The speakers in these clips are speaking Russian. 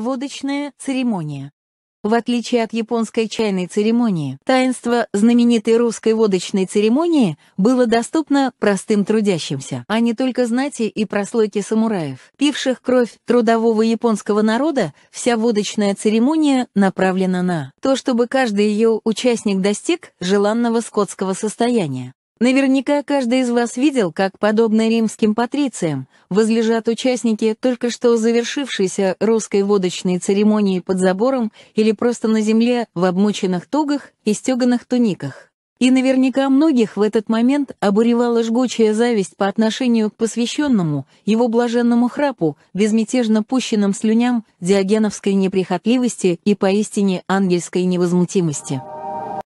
Водочная церемония. В отличие от японской чайной церемонии, таинство знаменитой русской водочной церемонии было доступно простым трудящимся, а не только знати и прослойке самураев. Пивших кровь трудового японского народа, вся водочная церемония направлена на то, чтобы каждый ее участник достиг желанного скотского состояния. Наверняка каждый из вас видел, как, подобно римским патрициям, возлежат участники только что завершившейся русской водочной церемонии под забором или просто на земле в обмоченных тугах и стеганых туниках. И наверняка многих в этот момент обуревала жгучая зависть по отношению к посвященному, его блаженному храпу, безмятежно пущенным слюням диогеновской неприхотливости и поистине ангельской невозмутимости.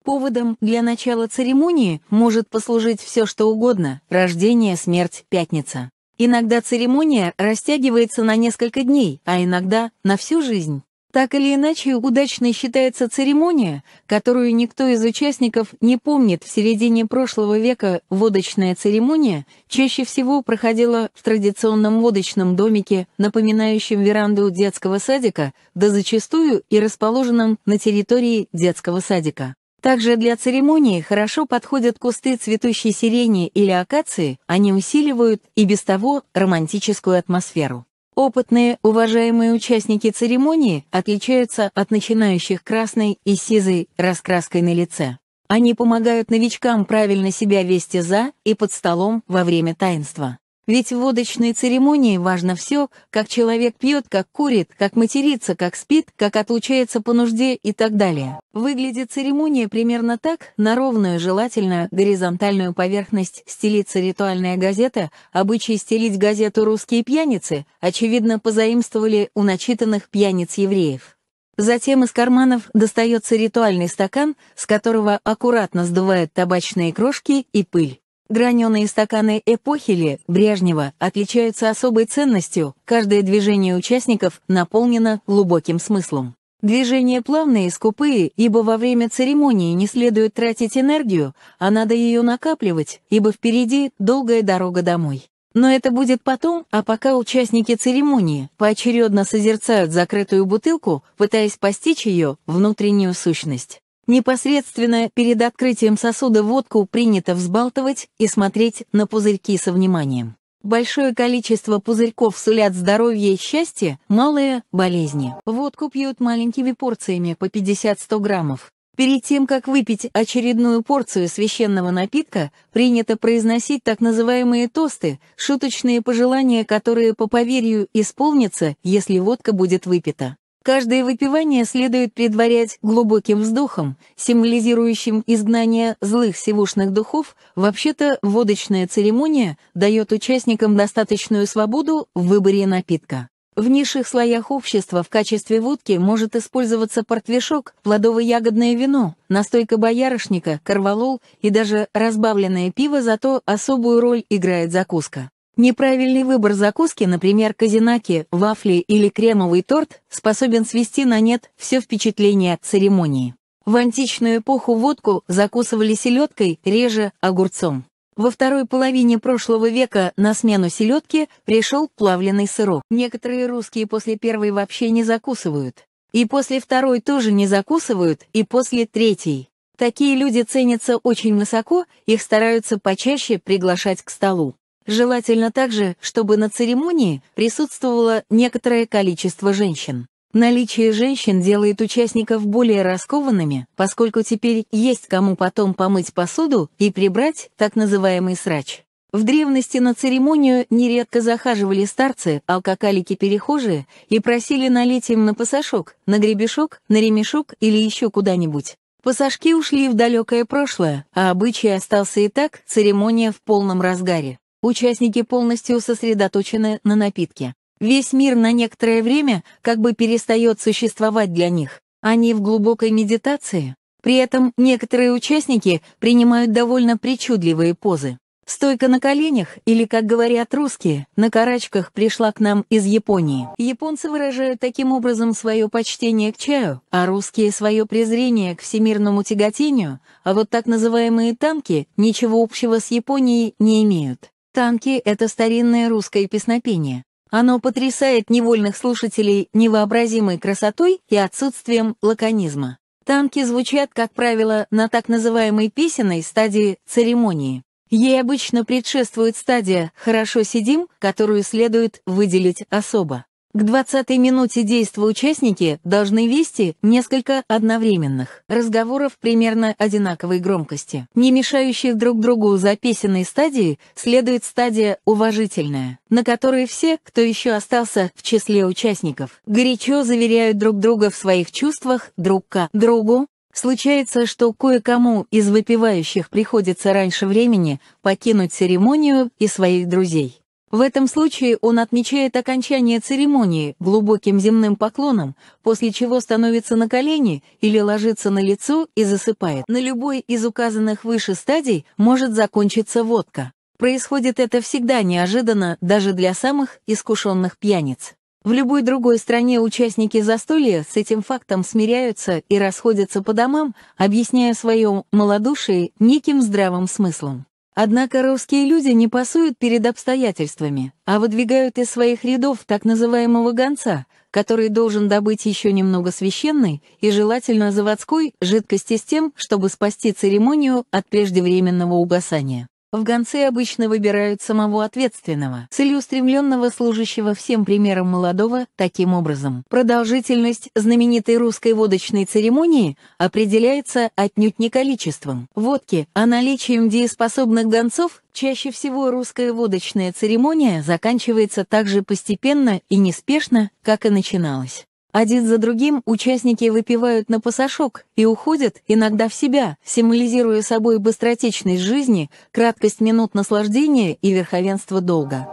Поводом для начала церемонии может послужить все что угодно – рождение, смерть, пятница. Иногда церемония растягивается на несколько дней, а иногда на всю жизнь. Так или иначе, удачной считается церемония, которую никто из участников не помнит. В середине прошлого века водочная церемония чаще всего проходила в традиционном водочном домике, напоминающем веранду детского садика, да зачастую и расположенном на территории детского садика. Также для церемонии хорошо подходят кусты цветущей сирени или акации, они усиливают и без того романтическую атмосферу. Опытные, уважаемые участники церемонии отличаются от начинающих красной и сизой раскраской на лице. Они помогают новичкам правильно себя вести за и под столом во время таинства. Ведь в водочной церемонии важно все, как человек пьет, как курит, как матерится, как спит, как отлучается по нужде и так далее. Выглядит церемония примерно так, на ровную, желательно, горизонтальную поверхность стелится ритуальная газета, обычай стелить газету русские пьяницы, очевидно, позаимствовали у начитанных пьяниц-евреев. Затем из карманов достается ритуальный стакан, с которого аккуратно сдувают табачные крошки и пыль. Граненые стаканы эпохи ли Брежнева отличаются особой ценностью, каждое движение участников наполнено глубоким смыслом. Движения плавные и скупые, ибо во время церемонии не следует тратить энергию, а надо ее накапливать, ибо впереди долгая дорога домой. Но это будет потом, а пока участники церемонии поочередно созерцают закрытую бутылку, пытаясь постичь ее внутреннюю сущность. Непосредственно перед открытием сосуда водку принято взбалтывать и смотреть на пузырьки со вниманием. Большое количество пузырьков сулят здоровье и счастье, малые – болезни. Водку пьют маленькими порциями по 50-100 граммов. Перед тем, как выпить очередную порцию священного напитка, принято произносить так называемые тосты, шуточные пожелания, которые по поверью исполнятся, если водка будет выпита. Каждое выпивание следует предварять глубоким вздохом, символизирующим изгнание злых сивушных духов. Вообще-то водочная церемония дает участникам достаточную свободу в выборе напитка. В низших слоях общества в качестве водки может использоваться портвишок, плодово-ягодное вино, настойка боярышника, корвалол и даже разбавленное пиво, зато особую роль играет закуска. Неправильный выбор закуски, например, казинаки, вафли или кремовый торт, способен свести на нет все впечатление от церемонии. В античную эпоху водку закусывали селедкой, реже огурцом. Во второй половине прошлого века на смену селедке пришел плавленый сырок. Некоторые русские после первой вообще не закусывают. И после второй тоже не закусывают, и после третьей. Такие люди ценятся очень высоко, их стараются почаще приглашать к столу. Желательно также, чтобы на церемонии присутствовало некоторое количество женщин. Наличие женщин делает участников более раскованными, поскольку теперь есть кому потом помыть посуду и прибрать так называемый срач. В древности на церемонию нередко захаживали старцы, алкоголики-перехожие и просили налить им на пасашок, на гребешок, на ремешок или еще куда-нибудь. Пасашки ушли в далекое прошлое, а обычай остался и так, церемония в полном разгаре. Участники полностью сосредоточены на напитке. Весь мир на некоторое время как бы перестает существовать для них. Они в глубокой медитации. При этом некоторые участники принимают довольно причудливые позы. Стойка на коленях, или, как говорят русские, на карачках пришла к нам из Японии. Японцы выражают таким образом свое почтение к чаю, а русские свое презрение к всемирному тяготению, а вот так называемые танки ничего общего с Японией не имеют. Танки — это старинное русское песнопение. Оно потрясает невольных слушателей невообразимой красотой и отсутствием лаконизма. Танки звучат, как правило, на так называемой песенной стадии церемонии. Ей обычно предшествует стадия «хорошо сидим», которую следует выделить особо. К 20 минуте действа участники должны вести несколько одновременных разговоров примерно одинаковой громкости. Не мешающих друг другу запесенной стадии следует стадия уважительная, на которой все, кто еще остался в числе участников, горячо заверяют друг друга в своих чувствах друг к другу, Случается, что кое-кому из выпивающих приходится раньше времени покинуть церемонию и своих друзей. В этом случае он отмечает окончание церемонии глубоким земным поклоном, после чего становится на колени или ложится на лицо и засыпает. На любой из указанных выше стадий может закончиться водка. Происходит это всегда неожиданно даже для самых искушенных пьяниц. В любой другой стране участники застолья с этим фактом смиряются и расходятся по домам, объясняя свое малодушие неким здравым смыслом. Однако русские люди не пасуют перед обстоятельствами, а выдвигают из своих рядов так называемого гонца, который должен добыть еще немного священной и желательно заводской жидкости с тем, чтобы спасти церемонию от преждевременного угасания. В гонцы обычно выбирают самого ответственного, целеустремленного служащего всем примером молодого таким образом. Продолжительность знаменитой русской водочной церемонии определяется отнюдь не количеством водки, а наличием дееспособных гонцов Чаще всего русская водочная церемония заканчивается так же постепенно и неспешно, как и начиналась. Один за другим участники выпивают на пасашок и уходят иногда в себя, символизируя собой быстротечность жизни, краткость минут наслаждения и верховенство долга.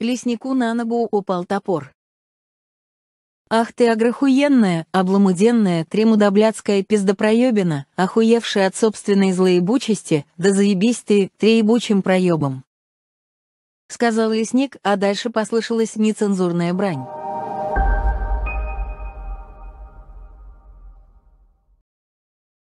Леснику на ногу упал топор. Ах ты огрохуенная, обламуденная, тремудоблядская пиздопроебина, охуевшая от собственной злоебучести, да заебись ты треебучим проебом. Сказал лесник, а дальше послышалась нецензурная брань.